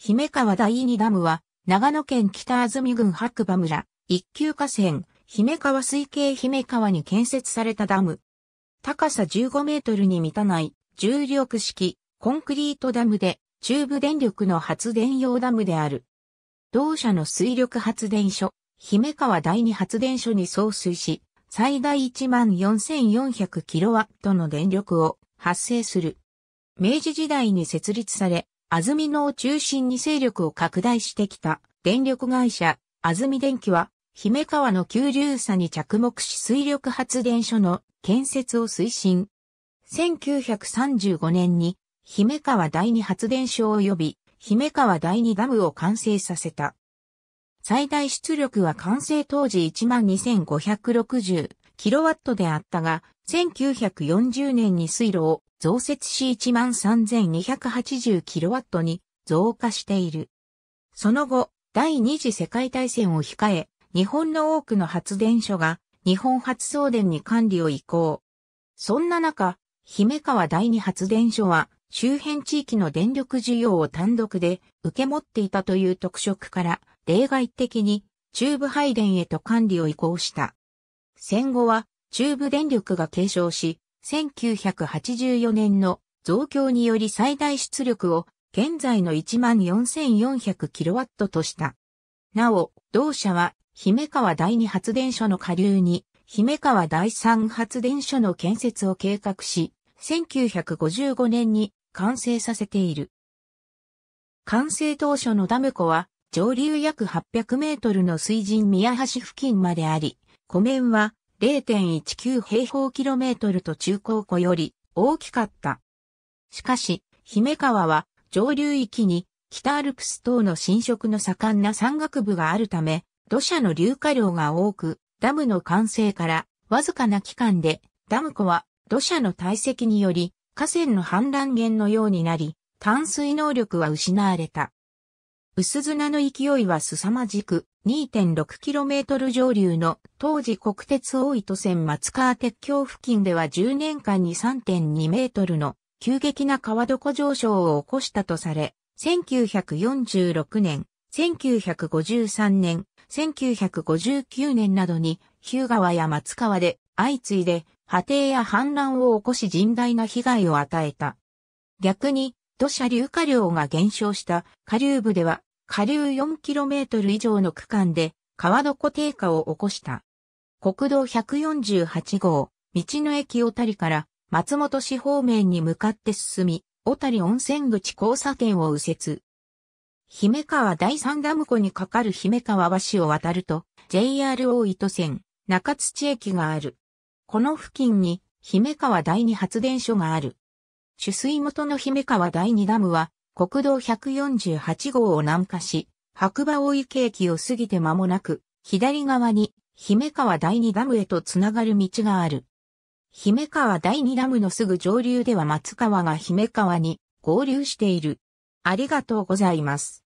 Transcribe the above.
姫川第二ダムは、長野県北安住郡白馬村、一級河川、姫川水系姫川に建設されたダム。高さ15メートルに満たない重力式コンクリートダムで中部電力の発電用ダムである。同社の水力発電所、姫川第二発電所に送水し、最大1 4 4 0 0ットの電力を発生する。明治時代に設立され、安住野を中心に勢力を拡大してきた電力会社、安住電機は、姫川の急流差に着目し水力発電所の建設を推進。1935年に、姫川第二発電所及び、姫川第二ダムを完成させた。最大出力は完成当時 12,560kW であったが、1940年に水路を増設し13,280キロワットに増加している。その後、第二次世界大戦を控え、日本の多くの発電所が日本発送電に管理を移行。そんな中、姫川第二発電所は周辺地域の電力需要を単独で受け持っていたという特色から例外的に中部配電へと管理を移行した。戦後は中部電力が継承し、1984年の増強により最大出力を現在の 14,400kW とした。なお、同社は姫川第二発電所の下流に姫川第三発電所の建設を計画し、1955年に完成させている。完成当初のダム湖は上流約800メートルの水神宮橋付近まであり、湖面は0.19平方キロメートルと中高湖より大きかった。しかし、姫川は上流域に北アルプス等の侵食の盛んな山岳部があるため、土砂の流下量が多く、ダムの完成からわずかな期間で、ダム湖は土砂の堆積により河川の氾濫源のようになり、淡水能力は失われた。薄砂の勢いは凄まじく 2.6km 上流の当時国鉄大糸線松川鉄橋付近では10年間に3.2メートルの急激な川床上昇を起こしたとされ、1946年、1953年、1959年などに日向川や松川で相次いで波堤や氾濫を起こし甚大な被害を与えた。逆に土砂流下量が減少した下流部では下流 4km 以上の区間で川床低下を起こした。国道148号、道の駅小谷から松本市方面に向かって進み、小谷温泉口交差点を右折。姫川第三ダム湖に架かる姫川橋を渡ると、JR 大糸線、中土駅がある。この付近に、姫川第二発電所がある。取水元の姫川第二ダムは、国道148号を南下し、白馬大池駅を過ぎて間もなく、左側に姫川第二ダムへとつながる道がある。姫川第二ダムのすぐ上流では松川が姫川に合流している。ありがとうございます。